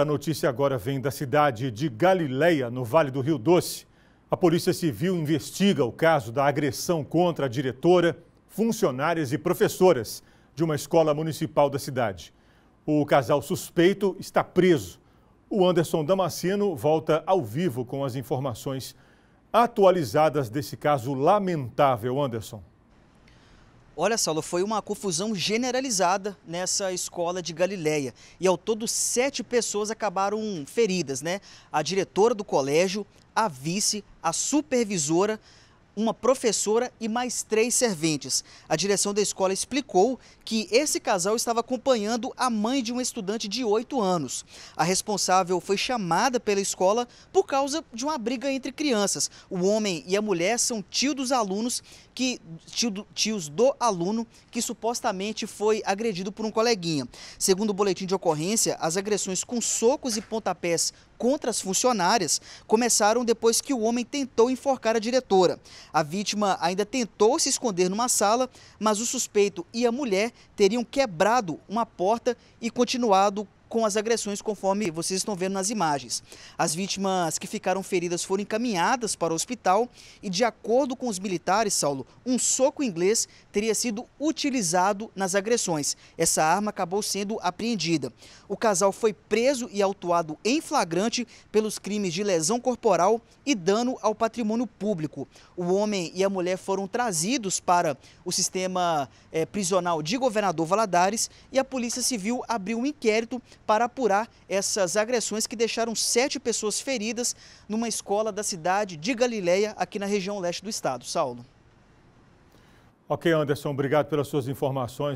A notícia agora vem da cidade de Galileia, no Vale do Rio Doce. A Polícia Civil investiga o caso da agressão contra a diretora, funcionárias e professoras de uma escola municipal da cidade. O casal suspeito está preso. O Anderson Damasceno volta ao vivo com as informações atualizadas desse caso lamentável, Anderson. Olha, Saulo, foi uma confusão generalizada nessa escola de Galileia. E ao todo, sete pessoas acabaram feridas, né? A diretora do colégio, a vice, a supervisora, uma professora e mais três serventes. A direção da escola explicou que esse casal estava acompanhando a mãe de um estudante de 8 anos. A responsável foi chamada pela escola por causa de uma briga entre crianças. O homem e a mulher são tio dos alunos que tio, tios do aluno que supostamente foi agredido por um coleguinha. Segundo o boletim de ocorrência, as agressões com socos e pontapés contra as funcionárias começaram depois que o homem tentou enforcar a diretora. A vítima ainda tentou se esconder numa sala, mas o suspeito e a mulher teriam quebrado uma porta e continuado com as agressões, conforme vocês estão vendo nas imagens. As vítimas que ficaram feridas foram encaminhadas para o hospital e, de acordo com os militares, Saulo, um soco inglês teria sido utilizado nas agressões. Essa arma acabou sendo apreendida. O casal foi preso e autuado em flagrante pelos crimes de lesão corporal e dano ao patrimônio público. O homem e a mulher foram trazidos para o sistema é, prisional de Governador Valadares e a Polícia Civil abriu um inquérito para apurar essas agressões que deixaram sete pessoas feridas numa escola da cidade de Galileia, aqui na região leste do estado. Saulo. Ok, Anderson, obrigado pelas suas informações.